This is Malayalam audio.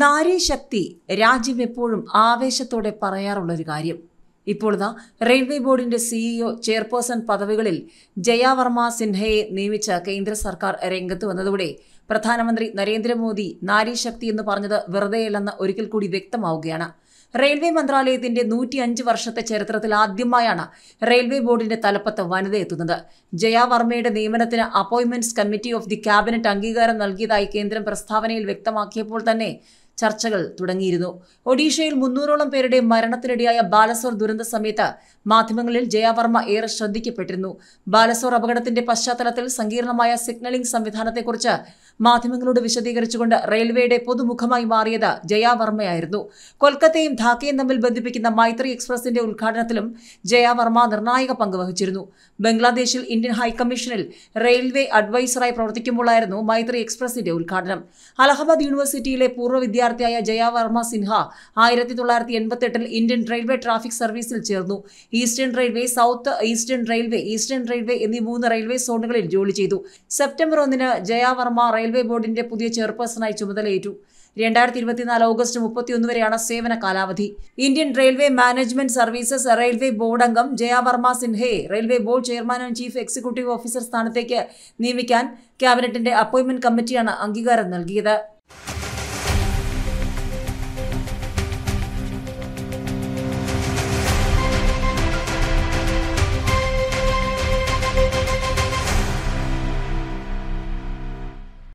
നാരീശക്തി രാജ്യം എപ്പോഴും ആവേശത്തോടെ പറയാറുള്ളൊരു കാര്യം ഇപ്പോൾ റെയിൽവേ ബോർഡിന്റെ സിഇഒ e ചെയർപേഴ്സൺ പദവികളിൽ ജയാവർമ്മ സിൻഹയെ നിയമിച്ച കേന്ദ്ര സർക്കാർ രംഗത്ത് വന്നതോടെ പ്രധാനമന്ത്രി നരേന്ദ്രമോദി നാരീശക്തി എന്ന് പറഞ്ഞത് വെറുതെയല്ലെന്ന് ഒരിക്കൽ കൂടി വ്യക്തമാവുകയാണ് റെയിൽവേ മന്ത്രാലയത്തിന്റെ നൂറ്റി അഞ്ച് വർഷത്തെ ചരിത്രത്തിൽ ആദ്യമായാണ് റെയിൽവേ ബോർഡിന്റെ തലപ്പത്ത് വനിത എത്തുന്നത് ജയ നിയമനത്തിന് appointments committee of the cabinet അംഗീകാരം നൽകിയതായി കേന്ദ്രം പ്രസ്താവനയിൽ വ്യക്തമാക്കിയപ്പോൾ തന്നെ ചർച്ചകൾ തുടങ്ങിയിരുന്നു ഒഡീഷയിൽ മുന്നൂറോളം പേരുടെ മരണത്തിനിടയായ ബാലസോർ ദുരന്ത സമയത്ത് മാധ്യമങ്ങളിൽ ജയാവർമ്മ ഏറെ ശ്രദ്ധിക്കപ്പെട്ടിരുന്നു ബാലസോർ അപകടത്തിന്റെ പശ്ചാത്തലത്തിൽ സങ്കീർണമായ സിഗ്നലിംഗ് സംവിധാനത്തെക്കുറിച്ച് മാധ്യമങ്ങളോട് വിശദീകരിച്ചുകൊണ്ട് റെയിൽവേയുടെ പൊതുമുഖമായി മാറിയത് ജയാവർമ്മയായിരുന്നു കൊൽക്കത്തയും ധാക്കയും തമ്മിൽ ബന്ധിപ്പിക്കുന്ന മൈത്രി എക്സ്പ്രസിന്റെ ഉദ്ഘാടനത്തിലും ജയാവർമ്മ നിർണായക പങ്ക് വഹിച്ചിരുന്നു ബംഗ്ലാദേശിൽ ഇന്ത്യൻ ഹൈക്കമ്മീഷനിൽ റെയിൽവേ അഡ്വൈസറായി പ്രവർത്തിക്കുമ്പോഴായിരുന്നു മൈത്രി എക്സ്പ്രസിന്റെ ഉദ്ഘാടനം അലഹബാദ് യൂണിവേഴ്സിറ്റിയിലെ പൂർവ്വ സ്ഥാനാർത്ഥിയായ ജയാവർമ്മ സിൻഹ ആയിരത്തി തൊള്ളായിരത്തി എൺപത്തെട്ടിൽ ഇന്ത്യൻ റെയിൽവേ ട്രാഫിക് സർവീസിൽ ചേർന്നു eastern railway south eastern railway eastern railway എന്നീ മൂന്ന് റെയിൽവേ സോണുകളിൽ ജോലി ചെയ്തു സെപ്റ്റംബർ ഒന്നിന് ജയാവർമ്മ റെയിൽവേ ബോർഡിന്റെ പുതിയ ചെയർപേഴ്സണായി ചുമതലയേറ്റു രണ്ടായിരത്തി ഇരുപത്തിനാല് ഓഗസ്റ്റ് മുപ്പത്തിയൊന്ന് വരെയാണ് സേവന കാലാവധി Indian railway management services railway board അംഗം ജയാവർമ്മ സിൻഹയെ railway board chairman and chief executive officer സ്ഥാനത്തേക്ക് നിയമിക്കാൻ ക്യാബിനറ്റിന്റെ അപ്പോയിന്റ്മെന്റ് കമ്മിറ്റിയാണ് അംഗീകാരം നൽകിയത്